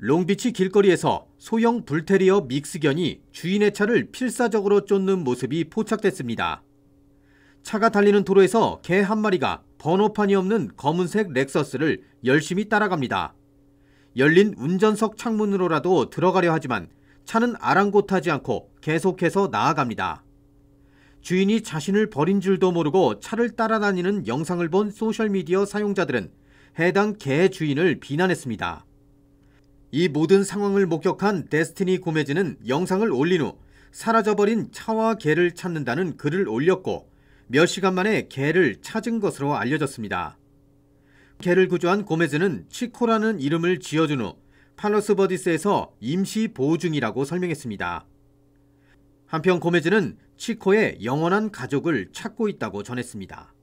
롱비치 길거리에서 소형 불테리어 믹스견이 주인의 차를 필사적으로 쫓는 모습이 포착됐습니다. 차가 달리는 도로에서 개 한 마리가 번호판이 없는 검은색 렉서스를 열심히 따라갑니다. 열린 운전석 창문으로라도 들어가려 하지만 차는 아랑곳하지 않고 계속해서 나아갑니다. 주인이 자신을 버린 줄도 모르고 차를 따라다니는 영상을 본 소셜미디어 사용자들은 해당 개 주인을 비난했습니다. 이 모든 상황을 목격한 데스티니 고메즈는 영상을 올린 후 사라져버린 차와 개를 찾는다는 글을 올렸고 몇 시간 만에 개를 찾은 것으로 알려졌습니다. 개를 구조한 고메즈는 치코라는 이름을 지어준 후 팔러스 버디스에서 임시 보호 중이라고 설명했습니다. 한편 고메즈는 치코의 영원한 가족을 찾고 있다고 전했습니다.